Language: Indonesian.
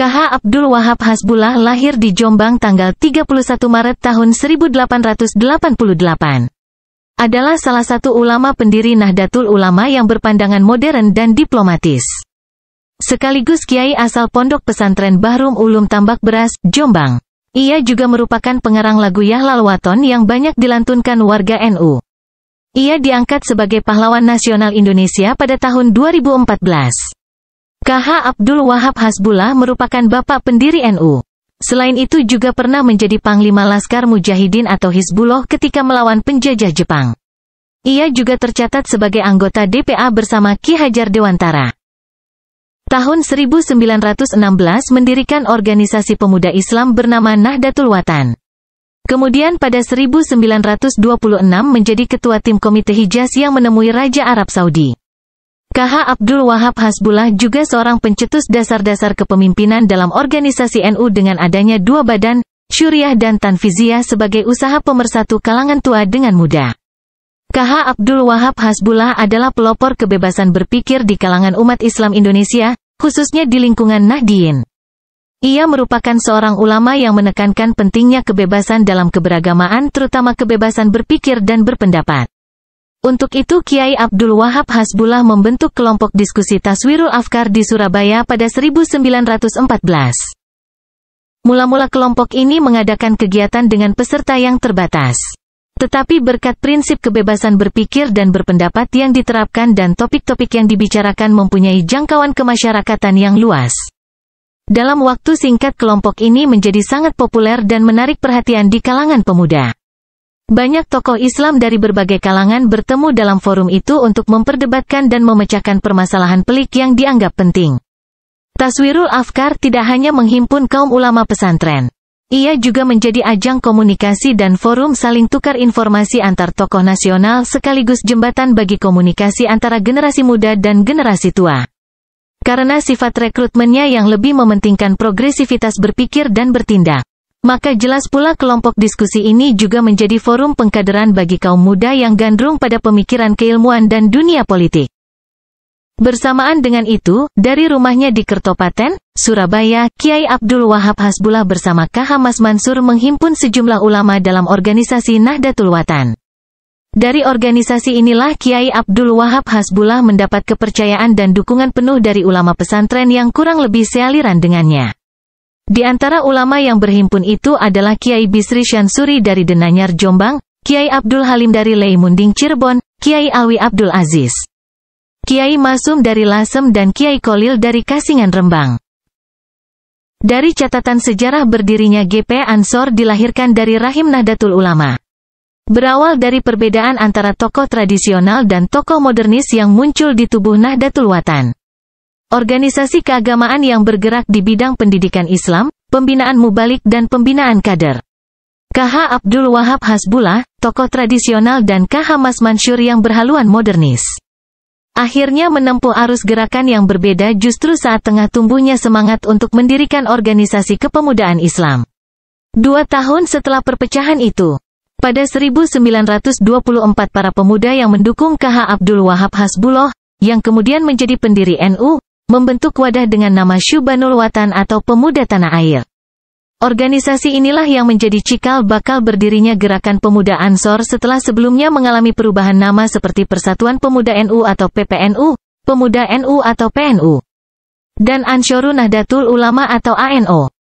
KH Abdul Wahab Hasbullah lahir di Jombang tanggal 31 Maret tahun 1888. Adalah salah satu ulama pendiri Nahdlatul Ulama yang berpandangan modern dan diplomatis. Sekaligus kiai asal Pondok Pesantren Bahrum Ulum Tambak Beras, Jombang. Ia juga merupakan pengarang lagu Yahlal Waton yang banyak dilantunkan warga NU. Ia diangkat sebagai pahlawan nasional Indonesia pada tahun 2014. KH Abdul Wahab Hasbullah merupakan bapak pendiri NU. Selain itu juga pernah menjadi Panglima Laskar Mujahidin atau Hizbullah ketika melawan penjajah Jepang. Ia juga tercatat sebagai anggota DPA bersama Ki Hajar Dewantara. Tahun 1916 mendirikan organisasi pemuda Islam bernama Nahdlatul Watan. Kemudian pada 1926 menjadi ketua tim Komite Hijaz yang menemui Raja Arab Saudi. KH Abdul Wahab Hasbullah juga seorang pencetus dasar-dasar kepemimpinan dalam organisasi NU dengan adanya dua badan, Syuriah dan Tanfizia sebagai usaha pemersatu kalangan tua dengan muda. KH Abdul Wahab Hasbullah adalah pelopor kebebasan berpikir di kalangan umat Islam Indonesia, khususnya di lingkungan Nahdiyin. Ia merupakan seorang ulama yang menekankan pentingnya kebebasan dalam keberagamaan terutama kebebasan berpikir dan berpendapat. Untuk itu Kiai Abdul Wahab Hasbullah membentuk kelompok diskusi Taswirul Afkar di Surabaya pada 1914. Mula-mula kelompok ini mengadakan kegiatan dengan peserta yang terbatas. Tetapi berkat prinsip kebebasan berpikir dan berpendapat yang diterapkan dan topik-topik yang dibicarakan mempunyai jangkauan kemasyarakatan yang luas. Dalam waktu singkat kelompok ini menjadi sangat populer dan menarik perhatian di kalangan pemuda. Banyak tokoh Islam dari berbagai kalangan bertemu dalam forum itu untuk memperdebatkan dan memecahkan permasalahan pelik yang dianggap penting. Taswirul Afkar tidak hanya menghimpun kaum ulama pesantren. Ia juga menjadi ajang komunikasi dan forum saling tukar informasi antar tokoh nasional sekaligus jembatan bagi komunikasi antara generasi muda dan generasi tua. Karena sifat rekrutmennya yang lebih mementingkan progresivitas berpikir dan bertindak. Maka jelas pula kelompok diskusi ini juga menjadi forum pengkaderan bagi kaum muda yang gandrung pada pemikiran keilmuan dan dunia politik. Bersamaan dengan itu, dari rumahnya di Kertopaten, Surabaya, Kiai Abdul Wahab Hasbullah bersama KH Mas Mansur menghimpun sejumlah ulama dalam organisasi Nahdlatul Watan. Dari organisasi inilah Kiai Abdul Wahab Hasbullah mendapat kepercayaan dan dukungan penuh dari ulama pesantren yang kurang lebih sealiran dengannya. Di antara ulama yang berhimpun itu adalah Kiai Bisri Syansuri dari Denanyar Jombang, Kiai Abdul Halim dari Leimunding Cirebon, Kiai Awi Abdul Aziz. Kiai Masum dari Lasem dan Kiai Kolil dari Kasingan Rembang. Dari catatan sejarah berdirinya GP Ansor dilahirkan dari rahim Nahdlatul Ulama. Berawal dari perbedaan antara tokoh tradisional dan tokoh modernis yang muncul di tubuh Nahdlatul Watan. Organisasi keagamaan yang bergerak di bidang pendidikan Islam, pembinaan mubalik dan pembinaan kader. KH Abdul Wahab Hasbullah, tokoh tradisional dan KH Mas Mansur yang berhaluan modernis. Akhirnya menempuh arus gerakan yang berbeda justru saat tengah tumbuhnya semangat untuk mendirikan organisasi kepemudaan Islam. Dua tahun setelah perpecahan itu, pada 1924 para pemuda yang mendukung KH Abdul Wahab Hasbullah, yang kemudian menjadi pendiri NU, membentuk wadah dengan nama Syubanul Watan atau Pemuda Tanah Air. Organisasi inilah yang menjadi cikal bakal berdirinya Gerakan Pemuda Ansor setelah sebelumnya mengalami perubahan nama seperti Persatuan Pemuda NU atau PPNU, Pemuda NU atau PNU, dan Ansorunah Nahdlatul Ulama atau ANO.